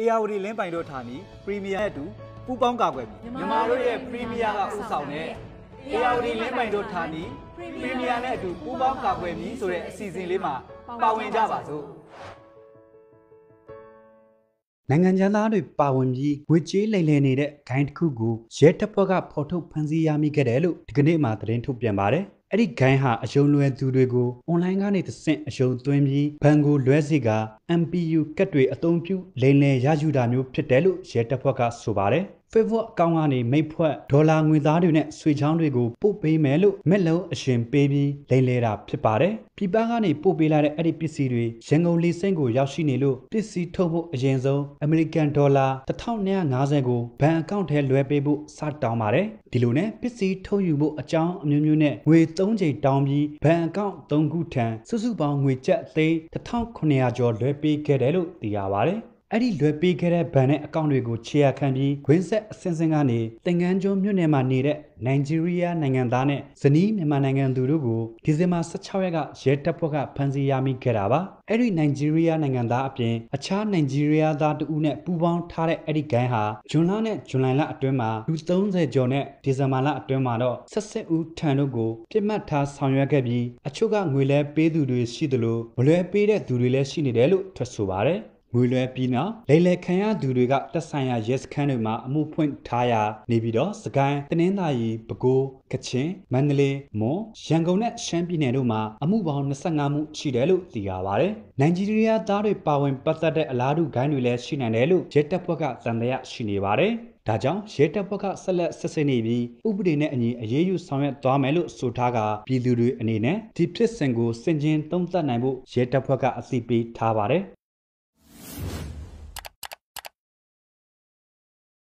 အေယာဝတီလင်းပိုင်တို့ဌာနီပရီးမီယာနဲ့အတူပူးပေါင်းကာကွယ်ပြီးမြန်မာတို့ရဲ့ပရီးမီယာကဥဆောင်တဲ့အေယာဝတီလင်းပိုင်တို့ဌာနီပရီးမီယာနဲ့အတူပူးပေါင်းကာကွယ်ပြီးဆိုတဲ့အစီအစဉ်လေးမှာပါဝင်ကြပါစို့နိုင်ငံခြားသားတွေပါဝင်ပြီးငွေကြေးလိမ်လည်နေတဲ့ဂိုင်းတစ်ခုကိုရဲတပ်ဖွဲ့ကဖော်ထုတ်ဖမ်းဆီးရမိခဲ့တယ်လို့ဒီကနေ့မှသတင်းထုတ်ပြန်ပါတယ်။အဲ့ဒီဂိုင်းဟာအယုံလွယ်သူတွေကိုအွန်လိုင်းကနေသစင့်အယုံသွင်းပြီးဘဏ်ကိုလွှဲစီက MPU ကတ်တွေအသုံးပြုလိမ်လည်ရယူတာမျိုးဖြစ်တယ်လို့ရဲတပ်ဖွဲ့ကဆိုပါတယ်။ဖေဖော်အကောင့်ကနေမိတ်ဖွဲ့ဒေါ်လာငွေသားတွေနဲ့ဆွေချောင်းတွေကိုပို့ပေးမယ်လို့မက်လုံးအရှင်ပေးပြီးလိမ်လဲတာဖြစ်ပါတယ်ပြည်ပကနေပို့ပေးလာတဲ့အဲ့ဒီပစ္စည်းတွေရန်ကုန်လေစိမ့်ကိုရောက်ရှိနေလို့ပစ္စည်းထုတ်ဖို့အရင်ဆုံးအမေရိကန်ဒေါ်လာ1250ကိုဘဏ်အကောင့်ထဲလွှဲပေးဖို့စတောင်းပါတယ်ဒီလိုနဲ့ပစ္စည်းထုတ်ယူဖို့အကြောင်းအမျိုးမျိုးနဲ့ငွေ3ချိန်တောင်းပြီးဘဏ်အကောင့်3ခုထံစုစုပေါင်းငွ e ကျပ်သိန်း1900ကျော်လွှဲပေးခဲ့တယ်လို့သိရပါတယ်အဲ့ဒီလွယ်ပေးခဲ့တဲ့ဗန်နဲ့အကောင့်တွေကိုခြေရာခံပြီးဂွင်းဆက်အစင်းစင်းကနေတင်ငန်းကျွန်းမြို့နယ်မှာနေတဲ့နိုင်ဂျီးရီးယားနိုင်ငံသားနဲ့ဇနီးမြန်မာနိုင်ငံသူတို့ကိုဒီဇင်ဘာ16ရက်ကရဲတပ်ဖွဲ့ကဖမ်းဆီးရမိခဲ့တာပါအဲ့ဒီနိုင်ဂျီးရီးယားနိုင်ငံသားအပြင်အခြားနိုင်ဂျီးရီးယားသားတဦးနဲ့ပူးပေါင်းထားတဲ့အဲ့ဒီဂိုင်းဟာဂျွန်လနဲ့ဂျွန်လိုင်လအတွင်းမှာလူ30ကျော်နဲ့ဒီဇင်ဘာလအတွင်းမှာတော့ဆက်စစ်ဦးထံတို့ကိုပြစ်မှတ်ထားဆောင်ရွက်ခဲ့ပြီးအချို့ကငွေလဲပေးသူတွေရှိသလိုမလွယ်ပေးတဲ့သူတွေလည်းရှိနေတယ်လို့ထွက်ဆိုပါတယ်ငွေလွှဲပြီးနောက်လိမ်လည်ခံရသူတွေကတက်ဆိုင်ရာရဲစခန်းတွေမှာအမှုဖွင့်ထားရာနေပြီးတော့စကိုင်းတနင်္သာရီပဲခူးကချင်မန္တလေးမွန်ရန်ကုန်နဲ့ရှမ်းပြည်နယ်တို့မှာအမှုပေါင်း25မှုရှိတယ်လို့သိရပါတယ်။နိုင်ဂျီးရီးယားသားတွေပါဝင်ပတ်သက်တဲ့အလားတူဂိုင်းတွေလည်းရှိနိုင်တယ်လို့ရဲတပ်ဖွဲ့ကသံသယရှိနေပါတယ်။ဒါကြောင့်ရဲတပ်ဖွဲ့ကဆက်လက်ဆက်စစ်နေပြီးဥပဒေနဲ့အညီအရေးယူဆောင်ရွက်သွားမယ်လို့ဆိုထားကပြည်သူတွေအနေနဲ့ဒီဖြစ်စဉ်ကိုစင်ကျင်သုံးသပ်နိုင်ဖို့ရဲတပ်ဖွဲ့ကအသိပေးထားပါတယ်